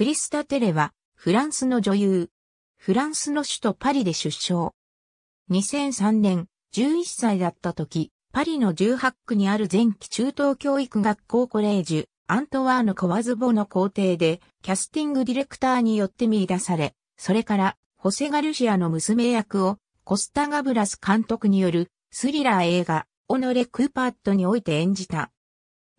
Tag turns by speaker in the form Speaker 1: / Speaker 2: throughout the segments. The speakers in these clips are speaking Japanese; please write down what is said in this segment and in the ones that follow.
Speaker 1: クリスタ・テレは、フランスの女優。フランスの首都パリで出生。2003年、11歳だった時、パリの18区にある前期中等教育学校コレージュ、アントワーヌ・コワズボの校庭で、キャスティングディレクターによって見出され、それから、ホセ・ガルシアの娘役を、コスタ・ガブラス監督による、スリラー映画、オノレ・クーパットにおいて演じた。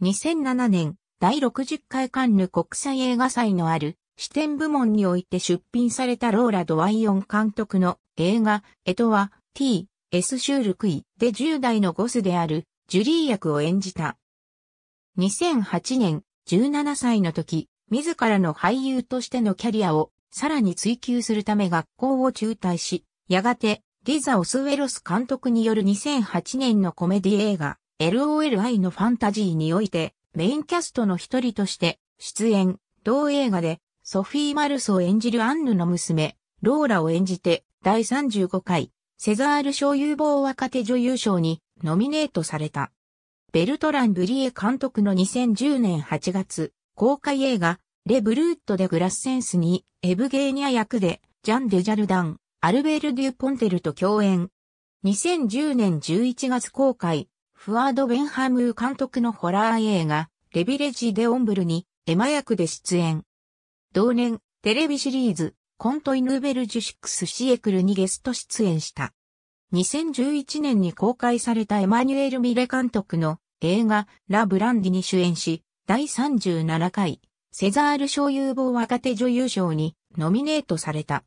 Speaker 1: 2007年、第60回カンヌ国際映画祭のある視点部門において出品されたローラ・ドワイオン監督の映画、エトワ、T、S シュールクイで10代のゴスであるジュリー役を演じた。2008年17歳の時、自らの俳優としてのキャリアをさらに追求するため学校を中退し、やがてリザ・オスウェロス監督による2008年のコメディ映画 LOLI のファンタジーにおいてメインキャストの一人として、出演、同映画で、ソフィー・マルソを演じるアンヌの娘、ローラを演じて、第35回、セザール賞有望若手女優賞に、ノミネートされた。ベルトラン・ブリエ監督の2010年8月、公開映画、レ・ブルート・デ・グラッセンスに、エブゲーニャ役で、ジャン・デ・ジャルダン、アルベール・デュ・ポンテルと共演。2010年11月公開、フワード・ベンハムー監督のホラー映画、レビレジ・デ・オンブルに、エマ役で出演。同年、テレビシリーズ、コントイヌーベルジュシックスシエクルにゲスト出演した。2011年に公開されたエマニュエル・ミレ監督の映画、ラ・ブランディに主演し、第37回、セザール賞有望若手女優賞にノミネートされた。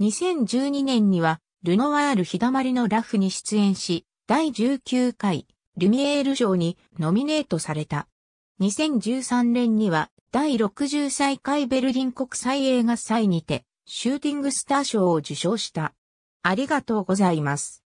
Speaker 1: 2012年には、ルノワール日だまりのラフに出演し、第19回、ルミエール賞にノミネートされた。2013年には第6歳回ベルリン国際映画祭にてシューティングスター賞を受賞した。ありがとうございます。